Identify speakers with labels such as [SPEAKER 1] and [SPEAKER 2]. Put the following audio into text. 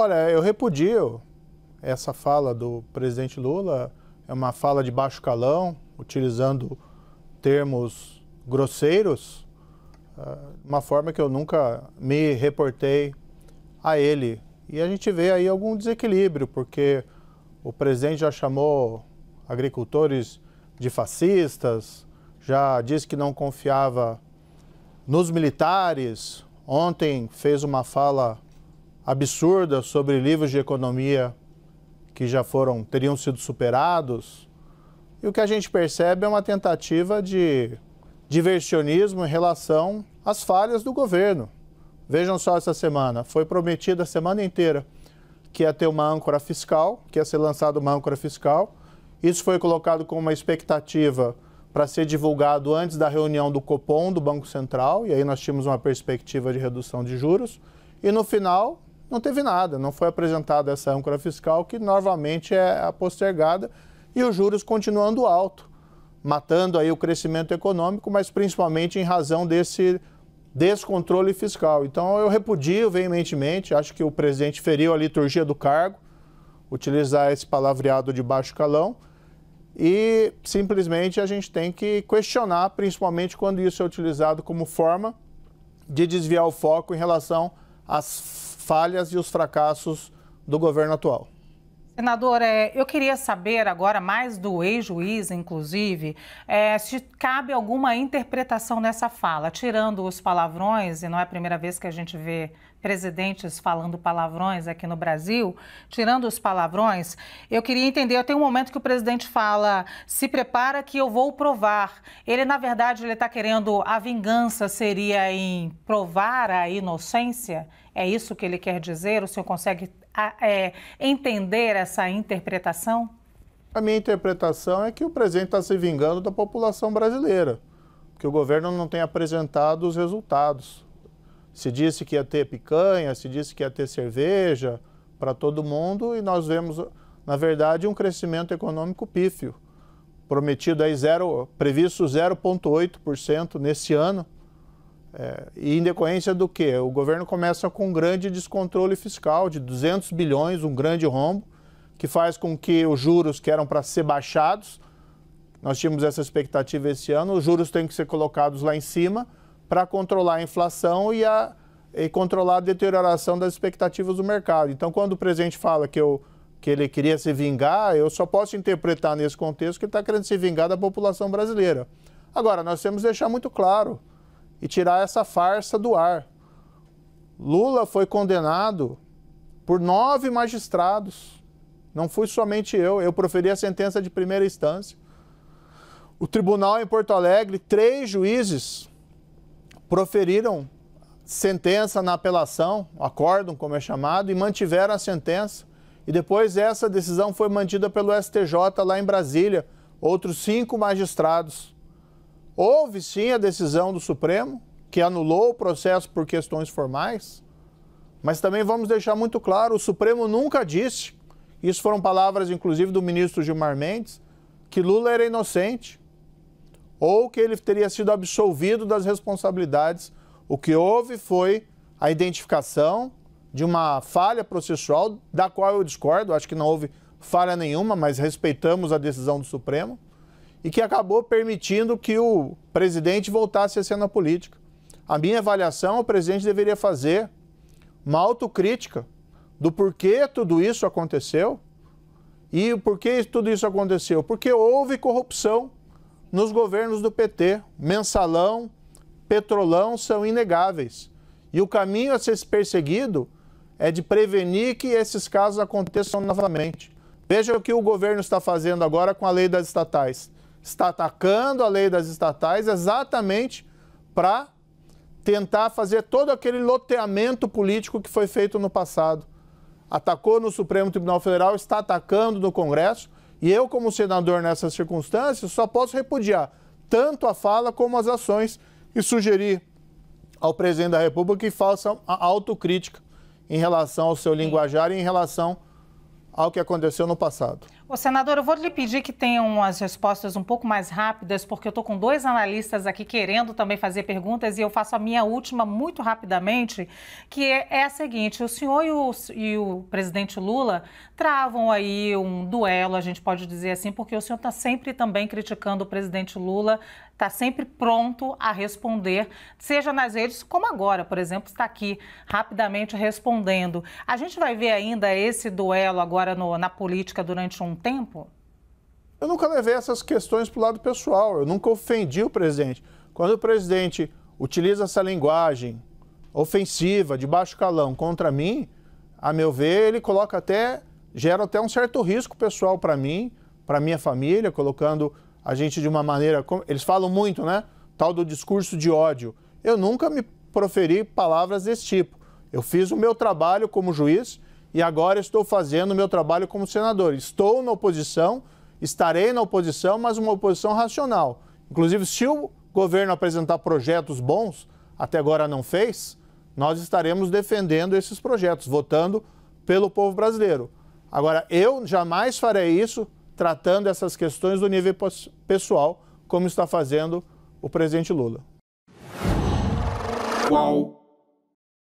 [SPEAKER 1] Olha, eu repudio essa fala do presidente Lula, é uma fala de baixo calão, utilizando termos grosseiros, ah, uma forma que eu nunca me reportei a ele. E a gente vê aí algum desequilíbrio, porque o presidente já chamou agricultores de fascistas, já disse que não confiava nos militares. Ontem fez uma fala absurda sobre livros de economia que já foram teriam sido superados. E o que a gente percebe é uma tentativa de diversionismo em relação às falhas do governo. Vejam só essa semana, foi prometida a semana inteira que ia ter uma âncora fiscal, que ia ser lançada uma âncora fiscal. Isso foi colocado como uma expectativa para ser divulgado antes da reunião do Copom, do Banco Central, e aí nós tínhamos uma perspectiva de redução de juros. E no final, não teve nada, não foi apresentada essa âncora fiscal que novamente é postergada e os juros continuando alto, matando aí o crescimento econômico, mas principalmente em razão desse descontrole fiscal. Então eu repudio veementemente, acho que o presidente feriu a liturgia do cargo, utilizar esse palavreado de baixo calão, e simplesmente a gente tem que questionar, principalmente quando isso é utilizado como forma de desviar o foco em relação às falhas e os fracassos do governo atual.
[SPEAKER 2] Senador, é, eu queria saber agora, mais do ex-juiz, inclusive, é, se cabe alguma interpretação nessa fala, tirando os palavrões, e não é a primeira vez que a gente vê presidentes falando palavrões aqui no Brasil, tirando os palavrões, eu queria entender, eu tenho um momento que o presidente fala, se prepara que eu vou provar. Ele, na verdade, ele está querendo, a vingança seria em provar a inocência? É isso que ele quer dizer? O senhor consegue é, entender essa interpretação? A minha interpretação
[SPEAKER 1] é que o presidente está se vingando da população brasileira, que o governo não tem apresentado os resultados se disse que ia ter picanha, se disse que ia ter cerveja para todo mundo e nós vemos, na verdade, um crescimento econômico pífio. Prometido aí zero, previsto 0,8% nesse ano. É, e em decorrência do que? O governo começa com um grande descontrole fiscal de 200 bilhões, um grande rombo, que faz com que os juros que eram para ser baixados, nós tínhamos essa expectativa esse ano, os juros têm que ser colocados lá em cima para controlar a inflação e, a, e controlar a deterioração das expectativas do mercado. Então, quando o presidente fala que eu que ele queria se vingar, eu só posso interpretar nesse contexto que ele está querendo se vingar da população brasileira. Agora, nós temos que deixar muito claro e tirar essa farsa do ar. Lula foi condenado por nove magistrados. Não fui somente eu, eu proferi a sentença de primeira instância. O tribunal em Porto Alegre, três juízes proferiram sentença na apelação, acórdão, como é chamado, e mantiveram a sentença. E depois essa decisão foi mantida pelo STJ lá em Brasília, outros cinco magistrados. Houve sim a decisão do Supremo, que anulou o processo por questões formais, mas também vamos deixar muito claro: o Supremo nunca disse, isso foram palavras inclusive do ministro Gilmar Mendes, que Lula era inocente ou que ele teria sido absolvido das responsabilidades. O que houve foi a identificação de uma falha processual, da qual eu discordo, acho que não houve falha nenhuma, mas respeitamos a decisão do Supremo, e que acabou permitindo que o presidente voltasse à cena política. A minha avaliação, o presidente deveria fazer uma autocrítica do porquê tudo isso aconteceu. E por que tudo isso aconteceu? Porque houve corrupção nos governos do PT. Mensalão, petrolão são inegáveis. E o caminho a ser perseguido é de prevenir que esses casos aconteçam novamente. Veja o que o governo está fazendo agora com a lei das estatais. Está atacando a lei das estatais exatamente para tentar fazer todo aquele loteamento político que foi feito no passado. Atacou no Supremo Tribunal Federal, está atacando no Congresso e eu, como senador nessas circunstâncias, só posso repudiar tanto a fala como as ações e sugerir ao presidente da República que faça a autocrítica em relação ao seu linguajar e em relação ao que aconteceu no passado.
[SPEAKER 2] Ô, senador, eu vou lhe pedir que tenham as respostas um pouco mais rápidas, porque eu estou com dois analistas aqui querendo também fazer perguntas e eu faço a minha última muito rapidamente, que é, é a seguinte: o senhor e o, e o, presidente Lula travam aí um duelo, a gente pode dizer assim, porque o senhor está sempre também criticando o presidente Lula, está sempre pronto a responder, seja nas redes, como agora, por exemplo, está aqui rapidamente respondendo. A gente vai ver ainda esse duelo agora no, na política durante um tempo? Eu nunca
[SPEAKER 1] levei essas questões para o lado pessoal, eu nunca ofendi o presidente. Quando o presidente utiliza essa linguagem ofensiva, de baixo calão, contra mim, a meu ver, ele coloca até, gera até um certo risco pessoal para mim, para minha família, colocando a gente de uma maneira. Eles falam muito, né? Tal do discurso de ódio. Eu nunca me proferi palavras desse tipo. Eu fiz o meu trabalho como juiz, e agora estou fazendo o meu trabalho como senador. Estou na oposição, estarei na oposição, mas uma oposição racional. Inclusive, se o governo apresentar projetos bons, até agora não fez, nós estaremos defendendo esses projetos, votando pelo povo brasileiro. Agora, eu jamais farei isso tratando essas questões do nível pessoal, como está fazendo o presidente Lula. Qual